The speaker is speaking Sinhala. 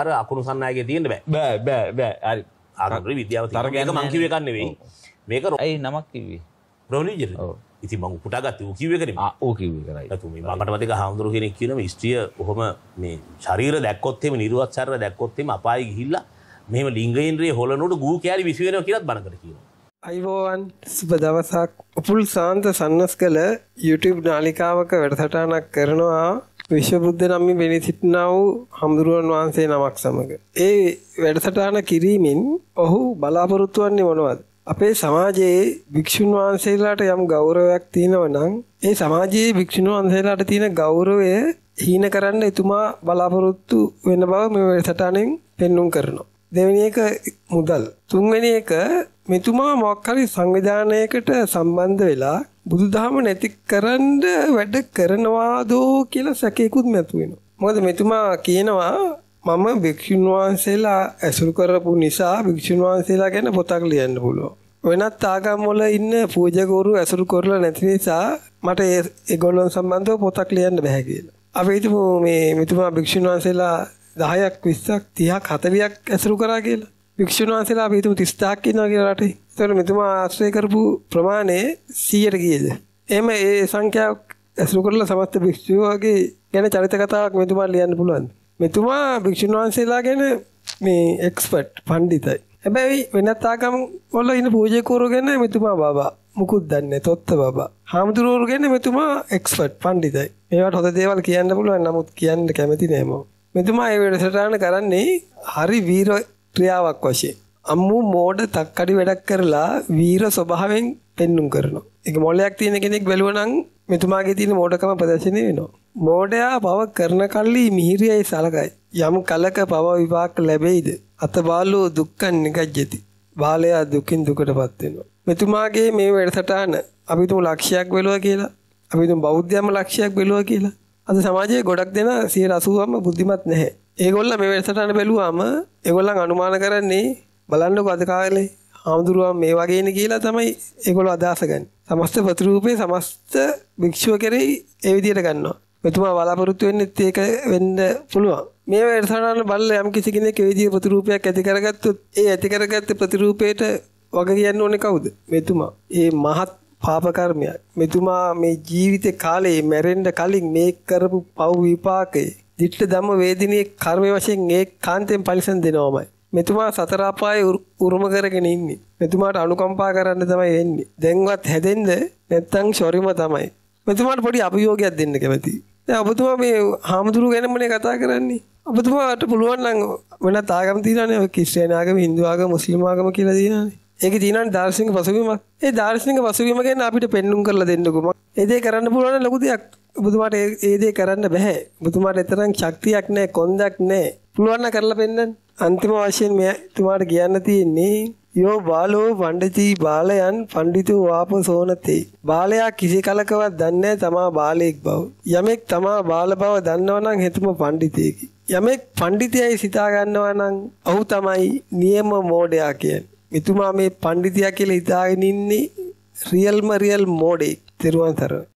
අර අකුණු සන්නයගේ තියෙන බෑ බෑ බෑ බෑ ආගර විද්‍යාව තරග මංකිව කන්නවෙයි මේක රයි නමක් කිවේ ප්‍රෝලිජර ඉති මං පුටාගත් වූ කිව කරම ඕකිව කරයි මටමතික හාමුදුරු කෙනෙ කියනම ස්ත්‍රිය හොම මේ ශරීර දැක්කොත්තෙම නිරුවත්සර දැක්කොත්තෙම අපායි හිල්ල මෙම ලිංගේන්ද්‍රයේ හොලනොට ගූ කෑරි විසිවෙන කියලත් බනකට කියව අයිවෝවන් සුප දවසක් උපුල් සාන්ත සන්නස් කළ YouTube නාලිකාවක වැඩසටානක් කරනවා විශ්වබුද්ධ නම් වෙනි සිටිනා වූ හමුදුරුවන් වහන්සේ නමක් සමග. ඒ වැඩසටහන කිරීමෙන් ඔහු බලාපොරොත්තු වන්නේ මොනවද? අපේ සමාජයේ භික්ෂුන් වහන්සේලාට යම් ගෞරවයක් තියෙනවා නම් ඒ සමාජයේ භික්ෂුන් වහන්සේලාට තියෙන ගෞරවය හීන කරන්න එතුමා බලාපොරොත්තු වෙන බව මේ වැඩසටහනෙන් පෙන්눔 කරනවා. දෙවෙනි එක මුදල්. තුන්වෙනි එක මෙතුමා මොකක් හරි සංවිධානයකට සම්බන්ධ වෙලා බුදුදහම නැති කරන්න වැඩ කරනවා දෝ කියලා සැකේකුත් නැතු වෙනවා. මොකද මෙතුමා කියනවා මම භික්ෂුන් වහන්සේලා ඇසුරු කරපු නිසා භික්ෂුන් වහන්සේලා ගැන පොතක් ලියන්න පුළුවන්. වෙනත් ආගම් වල ඉන්න පූජකවරු ඇසුරු කරලා නැති නිසා මට ඒගොල්ලන් සම්බන්ධව පොතක් ලියන්න බෑ කියලා. අපි හිතමු මේ මෙතුමා භික්ෂුන් වහන්සේලා 10ක් 20ක් 30ක් 40ක් ඇසුරු කරා කියලා. භික්ෂුන් වහන්සේලා අපි හිතමු 30ක් ඉන්නවා කියලා රටේ. එතකොට මෙතුමා ආශ්‍රය කරපු ප්‍රමාණය 100ට ගියේද? එහෙම ඒ සංඛ්‍යාව ඇසුරු කරලා සමස්ත භික්ෂුවගේ ගැන චරිත කතාවක් මෙතුමා ලියන්න පුළුවන්. මෙතුමා භික්ෂුන් වහන්සේලා ගැන මේ එක්ස්පර්ට් පඬිතයි. හැබැයි වෙනත් ආගම් වල ඉන්න පූජකවරු ගැන මෙතුමා බබා. මුකුත් දන්නේ තොත්ත බබා. හාමුදුරුවරු ගැන මෙතුමා එක්ස්පර්ට් පඬිතයි. මේවට හොඳ දේවල් කියන්න පුළුවන් නමුත් කියන්න කැමති නෑ මම. මෙතුමා මේ වැඩසටහන කරන්නේ හරි වීර ක්‍රියාවක් වශයෙන්. අම්මු මෝඩ තක්කඩි වැඩක් කරලා වීර ස්වභාවයෙන් පෙන්නුම් කරනවා. ඒක මොළයක් තියෙන කෙනෙක් බැලුවනම් මෙතුමාගේ තියෙන මෝඩකම ප්‍රදර්ශනය වෙනවා. මෝඩයා පව කරන කල්ලි මිහිරියයි සලකයි. යම් කලක පව විපාක ලැබෙයිද? අතබාලෝ දුක්ඛං නිගජ්ජති. බාලයා දුකින් දුකටපත් වෙනවා. මෙතුමාගේ මේ වැඩසටහන අපි තුමු ලක්ෂයක් වෙලුවා කියලා. අපි තුමු බෞද්ධයම ලක්ෂයක් වෙලුවා කියලා. අද සමාජයේ ගොඩක් දෙන 80ම බුද්ධිමත් නැහැ. ඒගොල්ල මේ වැඩසටහන බැලුවාම ඒගොල්ලන් අනුමාන කරන්නේ බලන්නකො අද කාලේ හාමුදුරුවන් මේ වගේන කියලා තමයි ඒගොල්ලෝ අදහස ගන්න. සමස්ත ප්‍රතිරූපේ සමස්ත භික්ෂුව කෙරෙහි ඒ විදිහට ගන්නවා. මෙතුමා බලාපොරොත්තු වෙන්නෙත් ඒක වෙන්න පුළුවන්. මේ වැඩසටහන බලලා යම් කිසි කෙනෙක් ඒ විදිහ ප්‍රතිරූපයක් ඇති කරගත්තොත් ඒ ඇති කරගත්ත ප්‍රතිරූපයට වග කියන්න ඕනේ කවුද? මෙතුමා. ඒ මහත් පාප කර්මයක්. මෙතුමා මේ ජීවිත කාලේ මැරෙන්න කලින් මේ කරපු පව් විපාකේ ditta dhamma vediniye karma වශයෙන් ඒ කාන්තෙන් පරිසම් දෙනවමයි. මෙතුමා සතර අපායේ උරුම කරගෙන ඉන්නේ. මෙතුමාට අනුකම්පා කරන්න තමයි එන්නේ. දැන්වත් හැදෙන්න නැත්තම් ෂොරිම තමයි. මෙතුමාට පොඩි අභියෝගයක් දෙන්න කැමතියි. දැන් ඔබතුමා මේ හාමුදුරු ගැනමනේ කතා කරන්නේ. ඔබතුමාට පුළුවන් නම් වෙනත් ආගම් තියෙනවානේ ඔය ක්‍රිස්තියානි ආගම, Hindu ආගම, මුස්ලිම් ආගම කියලා තියෙනවානේ. ඒකේ තියෙනවානේ දාර්ශනික පසුබිමක්. ඒ දාර්ශනික පසුබිම ගැන අපිට පෙන්눔 කරලා දෙන්නකෝ. ඒ දේ කරන්න පුළුවන් ලොකු දෙයක්. ඔබතුමාට ඒ දේ කරන්න බෑ. ඔබතුමාට එතරම් ශක්තියක් නැහැ, කොන්දක් නැහැ. පුළුවන් නම් කරලා පෙන්නන්න. අන්තිම වශයෙන් මෙතුමාට කියන්න තියෙන්නේ යෝ බාලෝ පණ්ඩිතී බාලයන් පණ්ඩිතෝ වාපසෝනතේ බාලයා කිසි කලකවත් දන්නේ තමා බාලයෙක් බව යමෙක් තමා බාල බව දන්නවා නම් හිතම පණ්ඩිතයෙකි යමෙක් පණ්ඩිතයයි සිතා ගන්නවා නම් ඔහු තමයි නියම මෝඩයා කියන්නේ එතුමා මේ පණ්ඩිතයා කියලා හිතාගෙන ඉන්නේ රියල්ම රියල් මෝඩෙක් තිරුවන් සරණයි